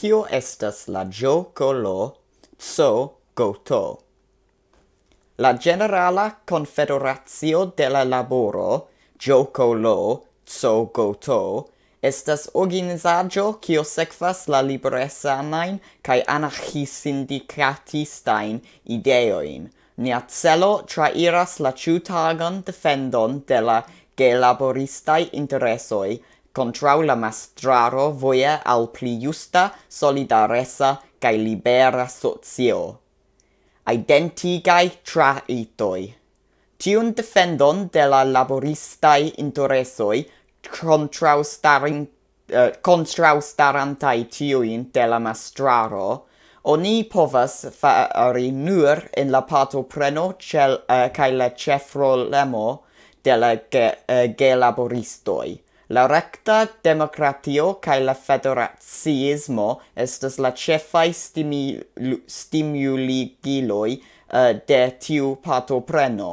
Kio estas la gioco lo so goto? La Generala Confederazio de la Laboro, gioco lo so goto, estas organizaggio kio sekvas la liberesanain kai anarchisindicatistain ideoin. Nia celo trairas la ciutagon defendon de la gelaboristai interesoi contra la mastraro voia al pli justa solidaressa kai libera socio identigai tra i tiun defendon de la laborista interesoi contra starring uh, eh, contra staranta de la mastraro Oni povas fari nur in la pato preno cel, uh, cae la cefro lemo de la ge, uh, ge laboristoi. La recta democratio kai la federazismo estas la ĉefaj stimuli stimuligiloj uh, de tiu partopreno.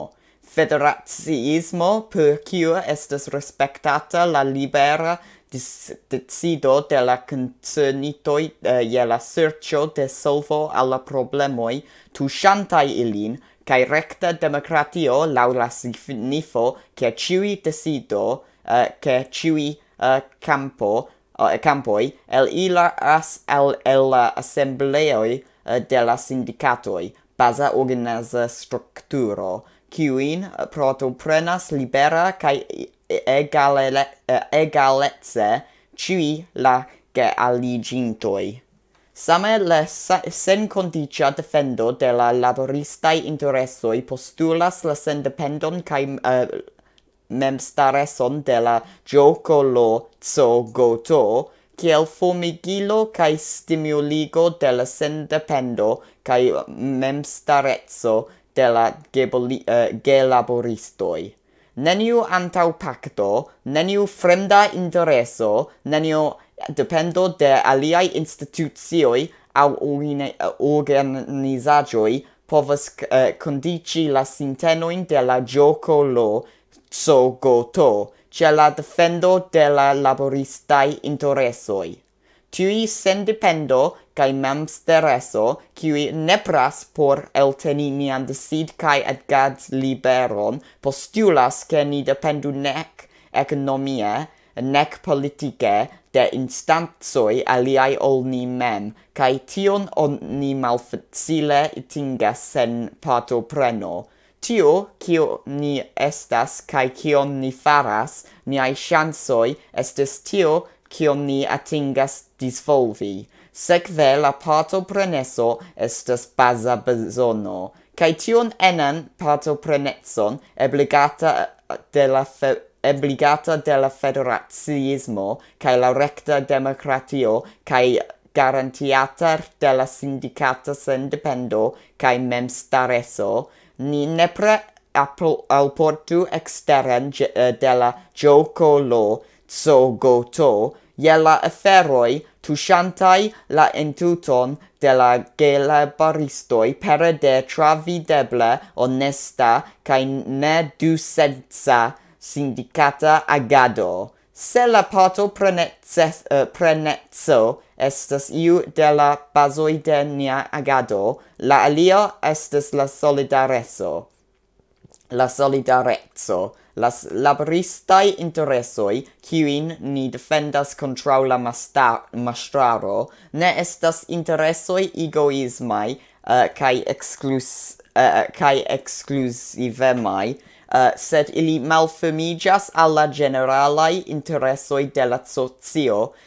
Federazismo, per kiu estas respektata la libera decido de la concernitoi uh, eh, je la sercio de solvo alla problemoi shantai ilin, cae recta democratio lau la signifo che ciui decido uh, eh, que uh, eh, campo o uh, eh, campoi el ila as el el uh, de la sindicato baza organas structuro quin uh, proto prenas libera kai egale uh, la ke aligintoi Same le sen condicia defendo de la laboristae interesoi postulas la sen dependon cae uh, memstareson de la giocolo zo goto, ciel formigilo cae stimuligo de la sendependo cae memstarezzo de la uh, gelaboristoi. Neniu antau pacto, neniu fremda intereso, neniu dependo de aliai institutioi au organizagioi povas uh, eh, condici la sintenoin de la gioco lo so goto, che la defendo de la laborista in tui sen dependo kai mamstereso qui nepras por el nian and cae seed kai at liberon postulas che ni dependu nec economia nec politica de instanzoi aliai ai olni mem kai tion on ni malfacile itinga sen pato preno tio kio ni estas kai kio ni faras ni ai shansoi estes tio kio ni atingas disvolvi sec la parto preneso estes baza bezono kai tion enan parto prenetson obligata de la fe obligata de la kai la recta democratio kai garantiatar de la sindicata sendependo, kai mem stareso ni nepre apl alportu exteren eh, de la gioco lo zo go to ie la eferoi tushantai la entuton de la gela baristoi pere de travideble onesta cae ne du senza sindicata agado. Se la pato uh, eh, prenetzo Estas iu de la basoidenia agado, la alia estes la solidareso, la solidarezzo, las laboristai interesoi, quien ni defendas contra la mastraro, ne estas interesoi egoismai, cae eh, exclus, Eh, eh, kai uh, exclusive mai uh, eh, sed ili malfermigas alla generalai interessoi de la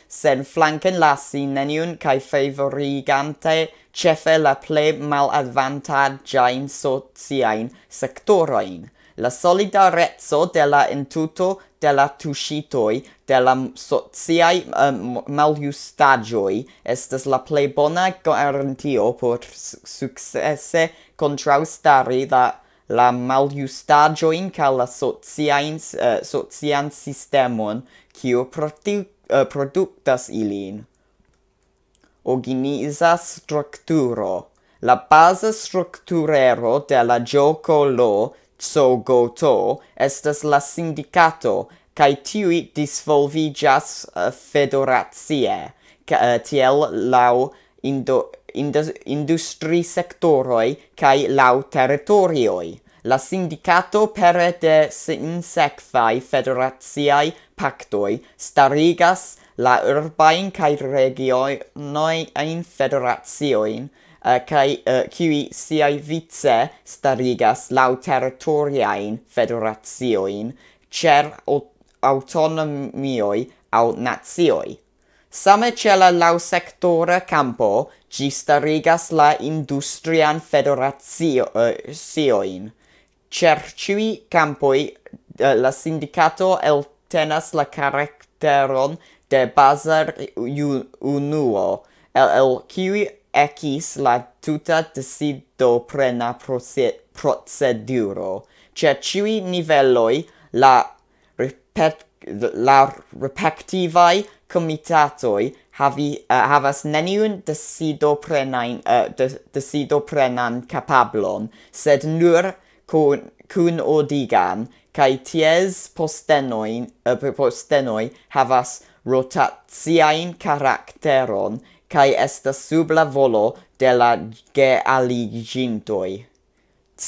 sen flanken lasi neniun cae favorigante cefe la ple maladvantagiaen sociaen sectoroin. La solidarezzo de la intuto de la tuscitoi, de la sociae um, maliustagioi estes la ple bona garantio por successe su contraustari da la maljustagio in cala sociaens uh, eh, socian sistemon quo produ uh, eh, productas ilin organiza strukturo la base strukturero de la gioco lo so go to estas la sindicato kai tiui disvolvi jas uh, eh, federatsie uh, tiel lao indo industri sectoroi cae lau territorioi. La sindicato per de sinsecfai federatiae pactoi starigas la urbain cae regioi noi ein federatioin eh, cae uh, uh, cui siae vice starigas lau territoriaein federatioin cer autonomioi au nazioi. Same ce la lau sectora campo, ci starigas la industrian federazioin. Eh, C'er cui campoi eh, la sindicato el tenas la caracteron de bazar unuo, el el cui ecis la tuta decido prena proceduro. C'er cui niveloi la repetitiva la repetitiva comitatoi havi uh, havas neniun eh, de prenain uh, de prenan capablon sed nur kun kun odigan kai ties postenoi uh, eh, postenoi havas rotatsiain karakteron kai esta sub la volo de la ge aligintoi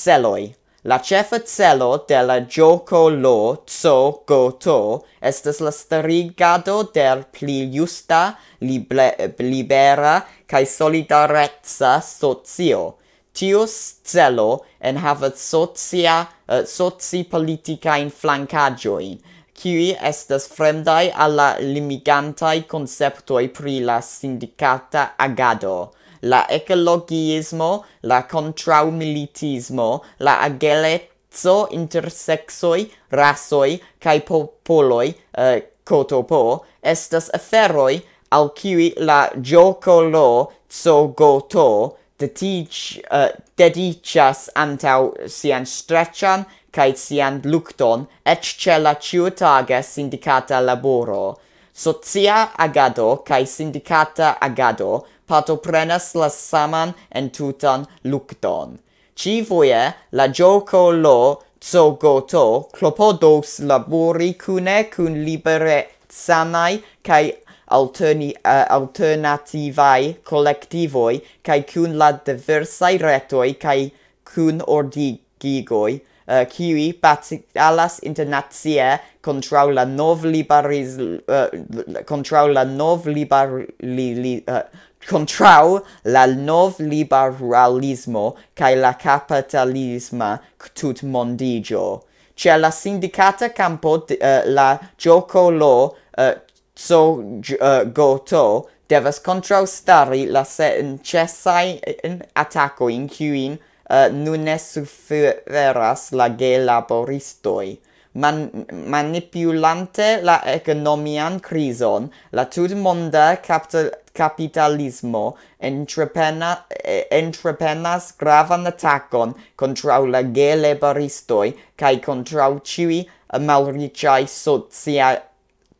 celoi La cefa celo de la gioco lo tso go to estes la starigado del pli justa, libera, cae solidarezza socio. Tius celo en havet socia, uh, eh, soci politica in flancagioin, qui estes fremdai alla limigantai conceptoi pri la sindicata agado la ecologismo, la contraumilitismo, la agelezzo inter sexoi, rasoi, cae popoloi, eh, coto po, estas aferoi al cui la gioco lo zo go to uh, eh, dedichas antau sian strecian, cae sian lucton, ec ce la ciutaga sindicata laboro. Socia agado cae sindicata agado pato prenas la saman en tutan lukton. Ci voie la gioco lo zo goto clopodos labori cune cun libere sanai cae alterni, uh, eh, alternativae collectivoi cae cun la diversae retoi cae cun ordigigoi uh, eh, cui batalas internazie contra la nov liberis uh, eh, contra la nov liber li, li, uh, contrau la nov liberalismo kai la capitalisma tut mondigio c'è la sindicata campo de, uh, la gioco lo uh, so uh, goto devas contrau stari la se in cessai in eh, attacco in qin uh, eh, nun ne suferas la gelaboristoi man manipulante la economian crison la tut monda capital capitalismo entrepena entrepenas gravan attacon contra la gele baristoi kai contra ciui malricai socia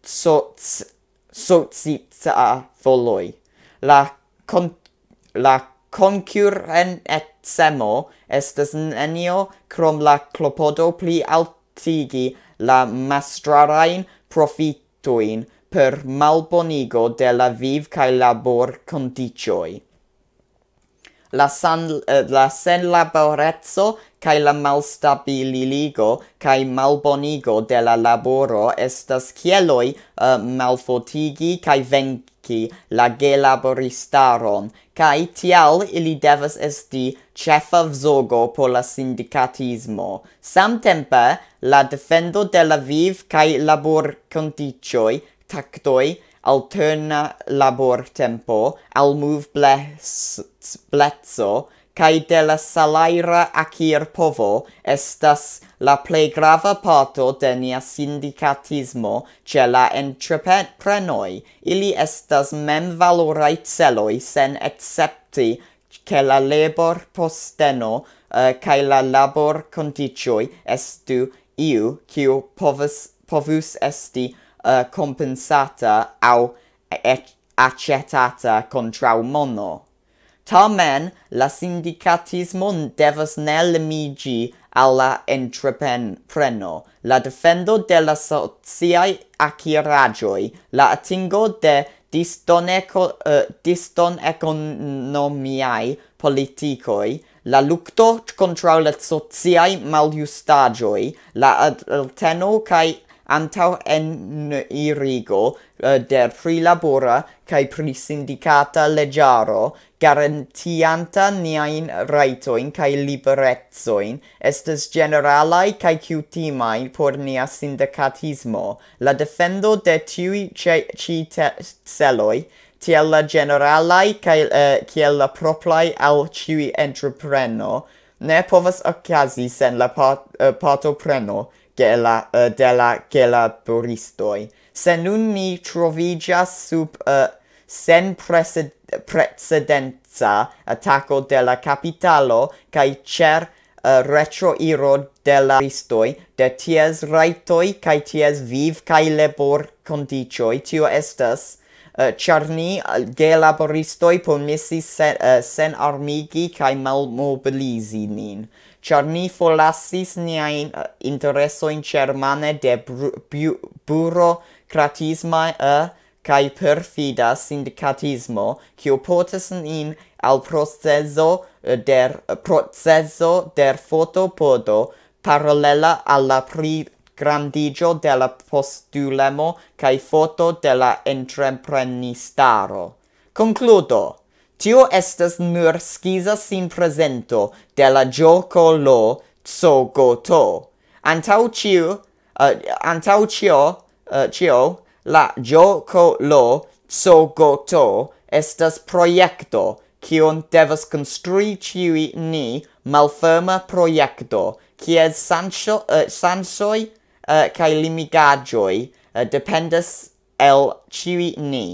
soc socia foloi la con la concurrent semo estes nenio crom la clopodo pli alt tigi la mastrarain profituin per malbonigo de la viv cae labor condicioi. La, san, eh, la sen laborezzo kai la malstabiligo kai malbonigo de la laboro estas kieloi uh, eh, malfortigi kai venki la gelaboristaron kai tial ili devas esti chefa zogo por la sindikatismo samtempe la defendo de la viv kai labor kondicioi tactoi, alterna labor tempo al move bless bletso cae de la salaira acir povo estas la plei grava parto de nia sindicatismo ce la entreprenoi. Ili estas mem valorai celoi sen excepti che la labor posteno uh, eh, cae la labor condicioi estu iu quiu povus, povus esti uh, eh, compensata au acetata contrau mono. Tamen, la sindicatismo devas ne limigi al la entrepreno, la defendo de la sociai acquiragioi, la atingo de distoneco, uh, eh, distoneconomiai politicoi, la lucto contra la sociai maliustagioi, la alteno cae antau en irigo uh, der prilabora cae pri sindicata legiaro garantianta niain raitoin cae liberezoin estes generalai cae cutimai por nia sindicatismo. La defendo de tui ci celoi tiel la generalai cae uh, la proplai al chi entrepreno ne povas occasi sen la pat, uh, eh, pato preno che la uh, eh, della che la turistoi se nun ni trovigias sub uh, sen preced precedenza attacco della capitalo kai cer uh, eh, retro iro della ristoi de ties raitoi kai ties viv kai labor condicioi tio estas uh, char ni ge laboristoi pomissi sen, uh, sen armigi kai malmobilizi nin char ni forlassis niai eh, intereso in germane de buro cratisma e eh, kai perfida sindicatismo kiu potes in al processo eh, der processo der fotopodo parallela alla pri grandigio della postulemo kai foto della entreprenistaro concludo Tio estas nur scisa sin presento de la gioco lo tsogo to. Antau ciu, uh, antau cio, uh, cio, la gioco lo tsogo to estas proiecto cion devas construi ciui ni malferma proiecto cies sanso, uh, eh, sansoi uh, cae limigagioi uh, dependas el ciui ni.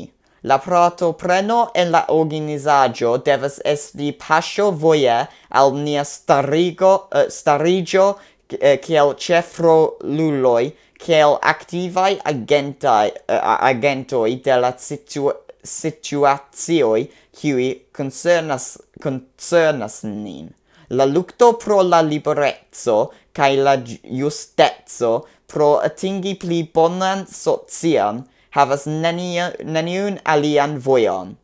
La prato preno en la organizaggio devas esti pascio voie al nia starigo, uh, starigio ciel eh, uh, cefro lulloi, ciel activai agentai, uh, eh, agentoi della situ situazioi cui concernas, concernas nin. La lucto pro la liberezzo cae la giustezzo pro atingi pli bonan sozian havas nenia neniun alian vojon